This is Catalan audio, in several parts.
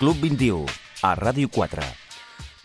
Club 21, a Ràdio 4.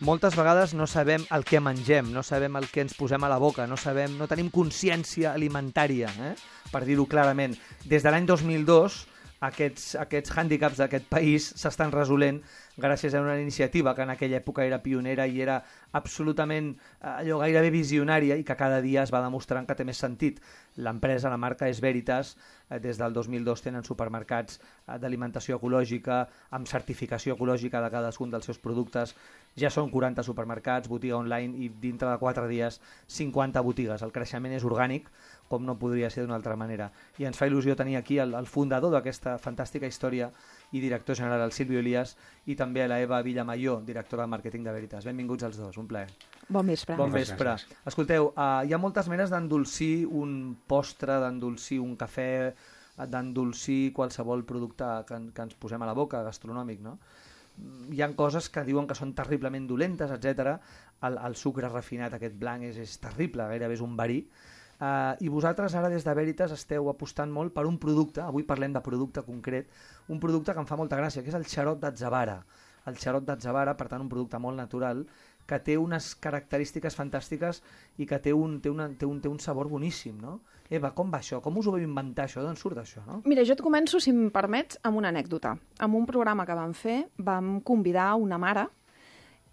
Moltes vegades no sabem el que mengem, no sabem el que ens posem a la boca, no sabem, no tenim consciència alimentària, eh? per dir-ho clarament. Des de l'any 2002, aquests, aquests hàndicaps d'aquest país s'estan resolent gràcies a una iniciativa que en aquella època era pionera i era absolutament eh, allò gairebé visionària i que cada dia es va demostrant que té més sentit. L'empresa, la marca és Veritas, eh, des del 2002 tenen supermercats eh, d'alimentació ecològica amb certificació ecològica de cadascun dels seus productes. Ja són 40 supermercats, botiga online i dintre de 4 dies 50 botigues. El creixement és orgànic, com no podria ser d'una altra manera. I ens fa il·lusió tenir aquí el, el fundador d'aquesta fantàstica història i director general, el Silvio Elias, i també a la Eva Villamayor, directora de màrqueting de Veritas. Benvinguts els dos, un plaer. Bon vespre. Bon vespre. Gràcies. Escolteu, uh, hi ha moltes menes d'endolcir un postre, d'endolcir un cafè, eh, d'endolcir qualsevol producte que, que ens posem a la boca, gastronòmic, no? hi han coses que diuen que són terriblement dolentes, etc. El, el sucre refinat aquest blanc és, és terrible, gairebé és un verí. Uh, I vosaltres ara des de Veritas esteu apostant molt per un producte, avui parlem de producte concret, un producte que em fa molta gràcia, que és el xarop d'atzavara. El xarop d'atzavara, per tant, un producte molt natural, que té unes característiques fantàstiques i que té un, té una, té un, té un sabor boníssim, no? Eva, com va això? Com us ho vau inventar, això? D'on surt això, no? Mira, jo et començo, si em permets, amb una anècdota. Amb un programa que vam fer, vam convidar una mare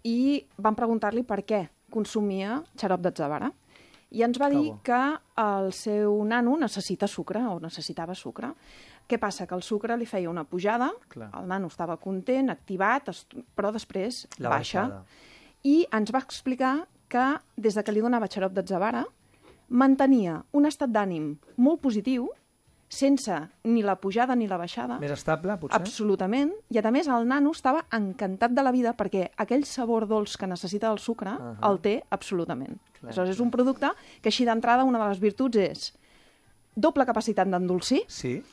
i vam preguntar-li per què consumia xarop d'atzavara i ens va dir que el seu nano necessita sucre o necessitava sucre. Què passa? Que el sucre li feia una pujada, Clar. el nano estava content, activat, però després La baixa. Baixada. I ens va explicar que des de que li donava xarop de Zavara mantenia un estat d'ànim molt positiu, sense ni la pujada ni la baixada. Més estable, potser? Absolutament. I, a més, el nano estava encantat de la vida perquè aquell sabor dolç que necessita el sucre uh -huh. el té absolutament. Clar, Aleshores, és un producte que, així d'entrada, una de les virtuts és doble capacitat d'endolcir, sí.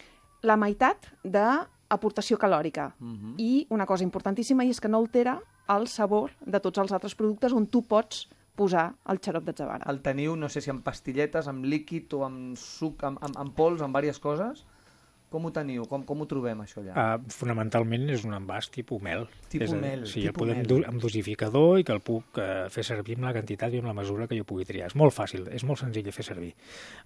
la meitat d'aportació calòrica. Uh mhm. -huh. I una cosa importantíssima i és que no altera el sabor de tots els altres productes on tu pots posar el xarop de Zavara. El teniu, no sé si amb pastilletes, amb líquid o amb suc, amb, amb, amb pols, amb diverses coses? Com ho teniu? Com, com ho trobem, això, allà? Uh, fonamentalment és un envàs tipus mel. Tipus és, mel. Sí, tipus el podem dur amb dosificador i que el puc uh, fer servir amb la quantitat i amb la mesura que jo pugui triar. És molt fàcil, és molt senzill de fer servir.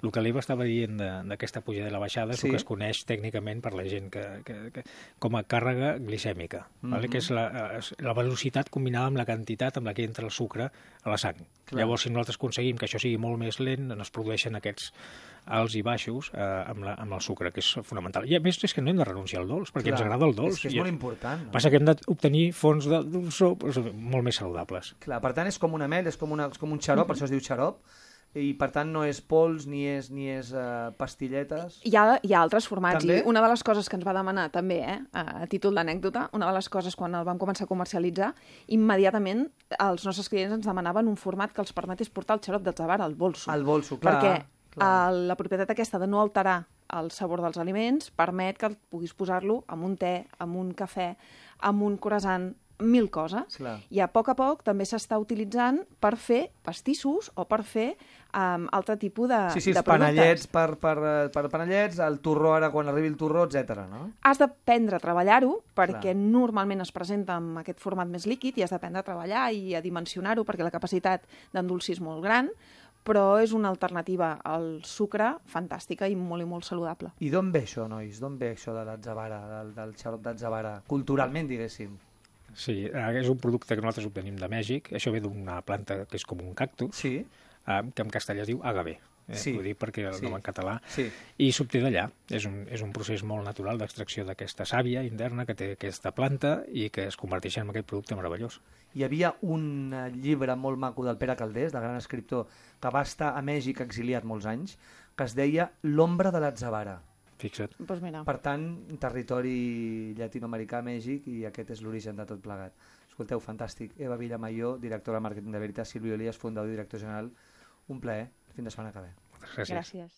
El que l'Eva estava dient d'aquesta pujada i la baixada és sí. el que es coneix tècnicament per la gent que, que, que, com a càrrega glicèmica, mm -hmm. vale? que és la, la velocitat combinada amb la quantitat amb la que entra el sucre a la sang. Clar. Llavors, si nosaltres aconseguim que això sigui molt més lent, doncs es produeixen aquests alts i baixos eh, amb, la, amb el sucre, que és fonamental. I a més és que no hem de renunciar al dolç, perquè Clar, ens agrada el dolç. És que és molt important. No? Passa que hem d'obtenir fonts de dolçor doncs, molt més saludables. Clar, per tant, és com una mel, és com, una, és com un xarop, per això es diu xarop, i per tant no és pols ni és, ni és uh, pastilletes. Hi ha, hi ha altres formats també? i una de les coses que ens va demanar també, eh, a títol d'anècdota, una de les coses quan el vam començar a comercialitzar, immediatament els nostres clients ens demanaven un format que els permetés portar el xarop de tabar al bolso. Al bolso, clar. Perquè el, la propietat aquesta de no alterar el sabor dels aliments permet que puguis posar-lo amb un te, amb un cafè, amb un croissant, mil coses. Clar. I a poc a poc també s'està utilitzant per fer pastissos o per fer um, altre tipus de Sí, sí, els panellets per, per, eh, per panellets, el torró ara quan arribi el torró, etc. no? Has d'aprendre a treballar-ho perquè Clar. normalment es presenta en aquest format més líquid i has d'aprendre a treballar i a dimensionar-ho perquè la capacitat d'endolcir és molt gran, però és una alternativa al sucre fantàstica i molt i molt saludable. I d'on ve això, nois? D'on ve això de l'atzavara, del, del xarop d'atzavara, culturalment, diguéssim? Sí, eh, és un producte que nosaltres obtenim de Mèxic. Això ve d'una planta que és com un cactus, sí. Eh, que en castellà es diu agave eh, sí. ho dic perquè el sí. nom en català, sí. i s'obté d'allà. És, un, és un procés molt natural d'extracció d'aquesta sàvia interna que té aquesta planta i que es converteix en aquest producte meravellós. Hi havia un eh, llibre molt maco del Pere Caldés, de gran escriptor, que va estar a Mèxic exiliat molts anys, que es deia L'ombra de l'atzavara. Fixa't. Pues doncs mira. Per tant, territori llatinoamericà, Mèxic, i aquest és l'origen de tot plegat. Escolteu, fantàstic. Eva Villamayor, directora de màrqueting de Veritat, Silvio Elias, fundador i director general. Un plaer. Fins la setmana que ve. Gracias.